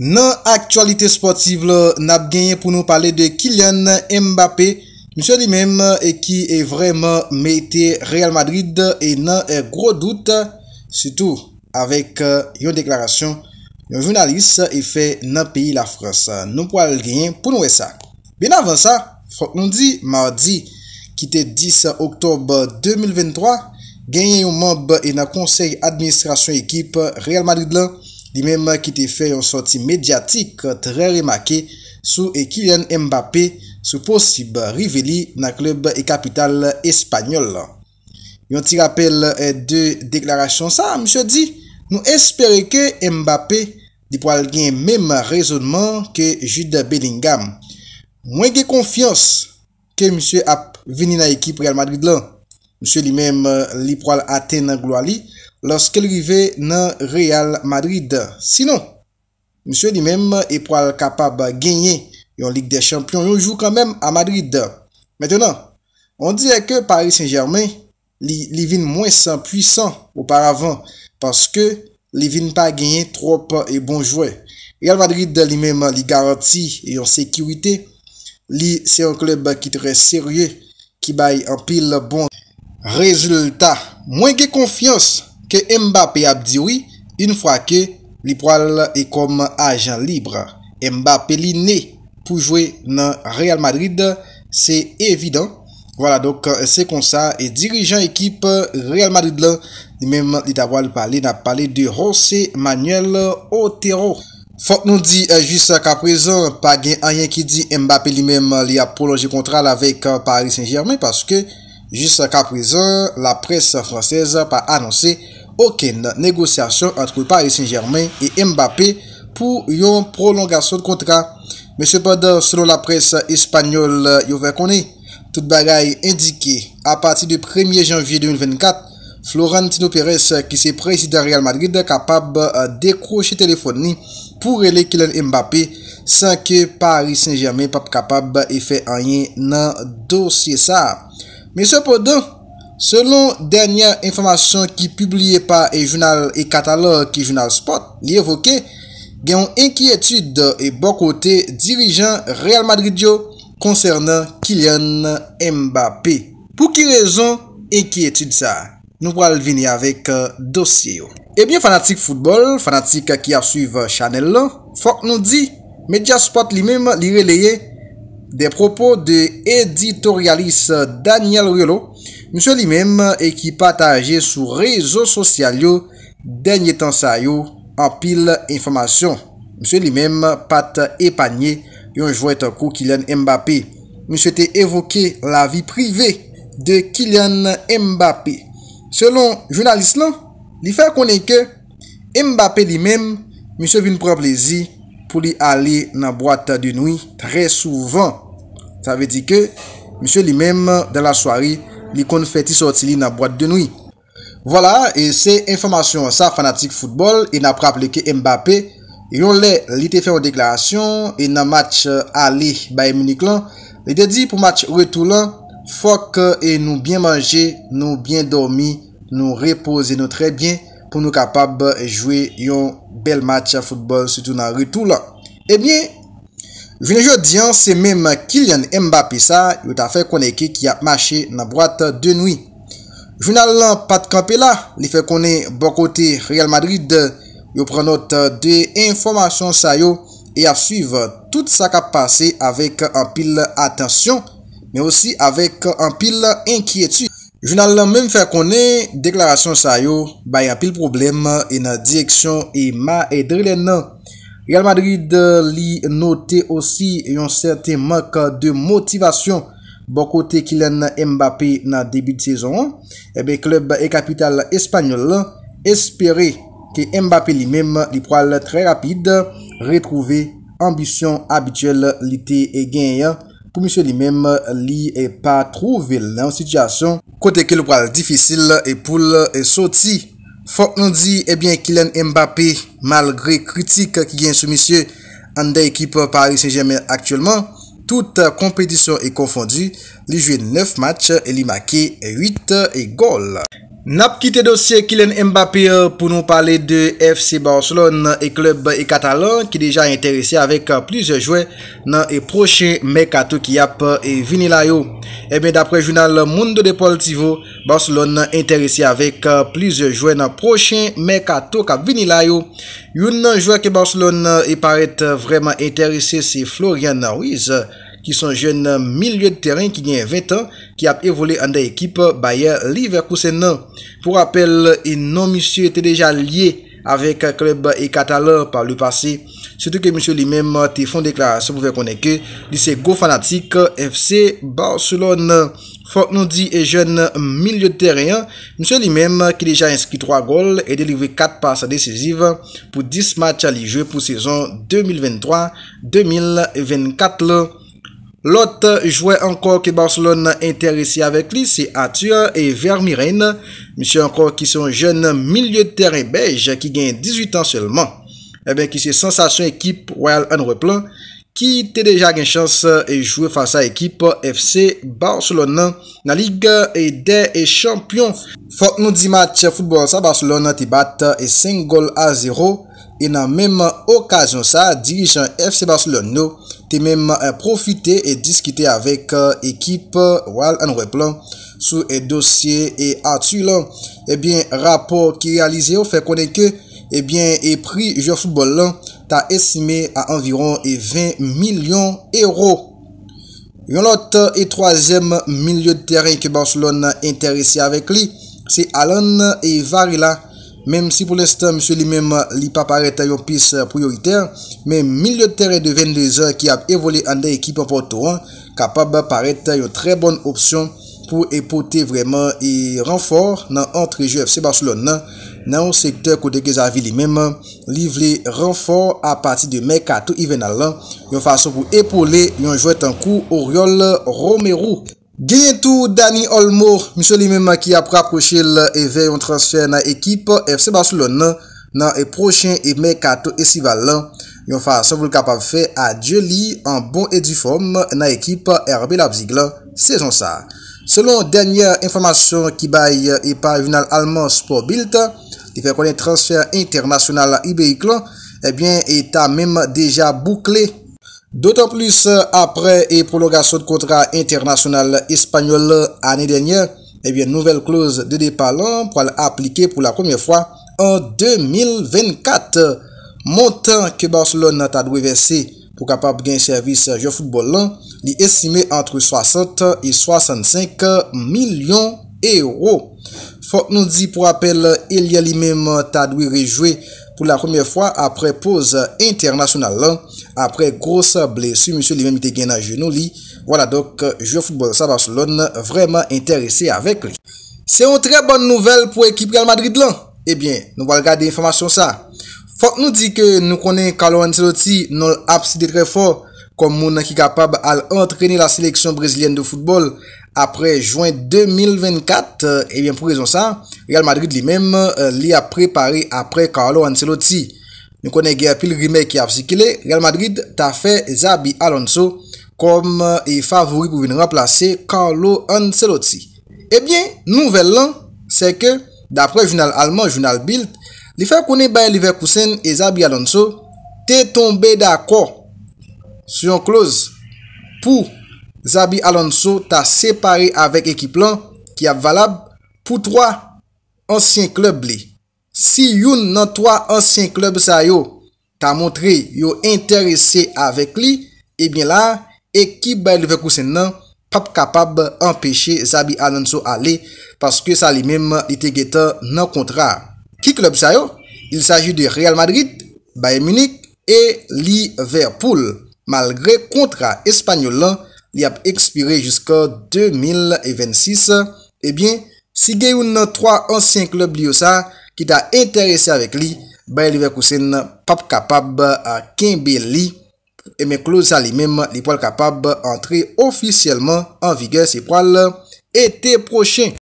Nan aktualite sportive la, nap genye pou nou pale de Kylian Mbappé, msè di mèm e ki e vremen meite Real Madrid e nan e gro dout, sè tou, avèk e, yon deklarasyon, yon jounalise e fè nan pi la Frans. Non pou ale genye pou nou e sa. Ben avan sa, fok londi, mardi, ki te 10 oktob 2023, genye yon mob e nan konsey administrasyon ekip Real Madrid la, Li menm ki te fe yon soti medyatik tre remake sou e kilen Mbappé sou posib riveli nan klub e kapital espanyol. Yon ti rappel eh, de deklarasyon sa, msye di, nou espere ke Mbappé di pral gen menm rezonman ke jude Bellingham. Mwen ge konfiyans ke msye ap veni nan ekip Real Madrid lan, msye li menm eh, li pral ate nan gloali, Lorske li rive nan Real Madrid. Sinon, Monsie li menm e pral kapab genye yon lig de champion yon jou kwen menm a Madrid. Metenon, On dize ke Paris Saint-Germain li vin mwen san pwisan oparavan. Paske li vin pa genye trope e bon jwe. Real Madrid li menm li garanti yon sekirite. Li se yon klub ki tre serye, Ki bay empil bon rezultat. Mwen gen konfians, ke Mbappé ap diwi, un fwa ke li pwal e kom ajan libre. Mbappé li ne pou jwe nan Real Madrid, se evidant. Vola, doke se konsa e dirijan ekip Real Madrid la, mwen li dawa li pale na pale de José Manuel Otero. Fok nou di euh, jis ka prezon, pa gen ayen ki di Mbappé li mwen li ap proloje kontral avek euh, Paris Saint-Germain, paske jis ka prezon la pres fransez pa anonsi oken negosyasyon antre Paris Saint-Germain e Mbappé pou yon prolongasyon kontra. Mese podon, selon la presse espanyol yon vè konè, tout bagay indikè a pati de 1er janvye 2024, Florentino Pérez ki se presidè Real Madrid kapab euh, dekroche telefonni pou rele kilen Mbappé san ke Paris Saint-Germain pap kapab e fè anyè nan dosye sa. Mese podon, Selon dernyan informasyon ki publie pa e jounal e katalog ki jounal spot li evoke, genyon enki etude e bokote dirijan Real Madrid yo konserne Kylian Mbappé. Pou ki rezon enki etude sa, nou pral vini avek euh, dosye yo. Ebyen eh fanatik futbol, fanatik ki ap suive Chanel lo, Fok nou di, Mediaspot li mem li releye de propo de editorialis Daniel Ruelo, Mse li mèm e ki pat aje sou rezo sosyal yo denye tan sa yo an pil informasyon. Mse li mèm pat epanye yon jwo etan kou Kylian Mbappé. Mse te evoke la vi prive de Kylian Mbappé. Selon jounalist lan, li fè konen ke Mbappé li mèm, mse vin preplezi pou li ale nan boate de noui tre souvan. Sa ve di ke, mse li mèm de la soari li kon feti soti li nan boate de noui. Vola, e se informasyon sa fanatik foutbol, e napra pleke Mbappé, yon le li te fe ou deklarasyon, e nan match euh, Ali ba Emuniklan, li te di pou match retou lan, fok e nou bien manje, nou bien dormi, nou repose nou trebyen, pou nou kapab euh, jwe yon bel match foutbol, soutou nan retou lan. Ebyen, eh Je ne je diyan se mem Kilian Mbapisa yo ta fe koneke ki ap mache nan boate de noui. Je nan lan pat kampe la li fe kone bokote Real Madrid yo prenot de informasyon sa yo e ap suive tout sa kap pase avek an pil atensyon men osi avek an pil enkyeti. Je nan lan men fe kone deklarasyon sa yo bayan pil probleme en direksyon e ma edre le nan. Real Madrid euh, li note osi yon certe mak de motivasyon bo kote kilen Mbappé nan debi de sezon. Ebe, eh klub e kapital espanyol espere ke Mbappé li mem li pral trè rapide, retrouve ambisyon abituel li te e genye pou misye li mem li e pa trouvel nan sityasyon. Kote ke li pral difisil e poule e soti. Fok nou di, ebyen Kylen Mbappé, malgre kritik ki gen sou misye, an de ekip Paris Saint-Germain aktuelman, tout kompedisyon e konfondu, li jwe 9 match, li make 8 e gol. Nap kite dosye Kylen Mbappe euh, pou nou pale de FC Barcelon e klub e Katalon ki deja interese avek euh, plize jwen nan e proche Mekatou Kiap euh, e Vinilayo. Ebe eh dapre jounal Mundo de Poltivo, Barcelon interese avek plize jwen nan proche Mekatou Ka Vinilayo. Yon nan jwen ki Barcelon e parete vreman interese se Florian Ruiz. ki son jen milieu de teren ki gen 20 an, ki ap evole an de ekip Bayer Leverkusen nan. Pou rappel, e non misyo ete deja liye avek kleb e katalor pa lou pase. Soutou ke misyo li mem te fon deklarasyon pou vekoneke, li se go fanatik FC Barcelon. Foknoudi e jen milieu de teren, misyo li mem ki deja inski 3 gol e delive 4 pasa desisiv pou 10 match a li jwe pou sezon 2023-2024 lan. Lot jwè ankor ki Barcelona enterisi avèk li, si Atur e Vermiren, misi ankor ki son jen milye teren bej ki gen 18 an sèlman. Eben eh ki si Sensation Ekip Royal Anreplan, ki te deja gen chans e jwè fasa ekip FC Barcelona nan lig e de e champyon. Fok nou di matche foutbou ansa Barcelona ti bat e 5 gol a 0. E nan menman okasyon sa dirijan FC Barcelon nou te menman eh, profite e diskite avek eh, ekip Wal eh, Anweb lan sou e dosye e atu lan. Ebyen rapor ki realize ou fe koneke ebyen e pri yo soubol lan ta esime a anviron e 20 milyon euro. Yon lot e troazem milyon teren ke Barcelon nan enterese avek li se Alan Evarila. Mem si pou lestan, msou li mem li pa pareta yon pis prioriter, men miliote re deven de zan ki ap evole ande ekip anpato an, kapab pareta yon tre bon opsyon pou epote vreman yon ranfor nan antreje FC Barcelona nan ou sektor kodeke zavi li mem, men li vle ranfor apati de mekato i ven alan yon fason pou epole yon jwet an kou Oriol Romerou. Genyentou Dani Olmo, misyo li menman ki ap raprochil e veyon transfer nan ekip F.S.Basoulon nan e prochen e mekato e sivalan yon fasa voul kapav fe a djeli an bon edi fom nan ekip RB Labzigl sezon sa. Selon denye informasyon ki bay e pa yon alman sportbilt, di fe konen transfer internasyonal e eh beyiklo, ebyen eta menman deja boukle. D'autant plus, euh, apre e prologasyon de kontra internasyonal espanyol ane denye, eh nouvel kloz de depa lan pou al aplike pou la koumyen fwa an 2024. Montan ke Barcelona ta dwe vese pou kapap gen servis je foutbol lan, li esime antre 60 et 65 milyon euro. Fok nou di pou apel, il y a li mem ta dwe rejwe fok. pou la komye fwa apre pose internasyonal lan, apre grosa blesu monsiou li menmite gena genou li, wala dok, Jou Foutbol Savaslon vreman interese avek li. Se yon tre bon nouvel pou ekip Real Madrid lan, ebyen, nou wale gade informasyon sa. Fok nou di ke nou konen Kalouan Nseloti non ap si de tre fò, kom moun an ki kapab al antreni la seleksyon brezilyen de foutbol, apre Jouen 2024, ebyen pou rezon sa, Real Madrid li menm euh, li ap prepari apre Carlo Ancelotti. Nou konen gen apil rime ki ap sikile, Real Madrid ta fe Zabi Alonso kom e euh, favori pou vin remplase Carlo Ancelotti. Ebyen, eh nouvel lan, se ke, d'apre Jounal Alman, Jounal Bild, li fe konen Bayer Leverkusen e Zabi Alonso, te tombe d'akor, sou yon kloz, pou, Zabi Alonso ta separe avèk ekip lan ki ap valab pou 3 ansyen klub li. Si yon nan 3 ansyen klub sa yo ta montre yo interese avèk li, ebyen eh la, ekip baye Leverkusen nan pap kapab empèche Zabi Alonso a li paske sa li mèm li tegetan nan kontra. Ki klub sa yo? Il saji de Real Madrid, Bayern Munich e Liverpool. Malgré kontra espanyol lan, li ap ekspire jiska 2026, ebyen, si gen yon 3-1-5 le Blyosa ki ta enterese avek li, baye li vekousen pap kapab a euh, kenbe li, e men klouza li mem, li poal kapab antre ofisyeleman an vigè se poal etè prochen.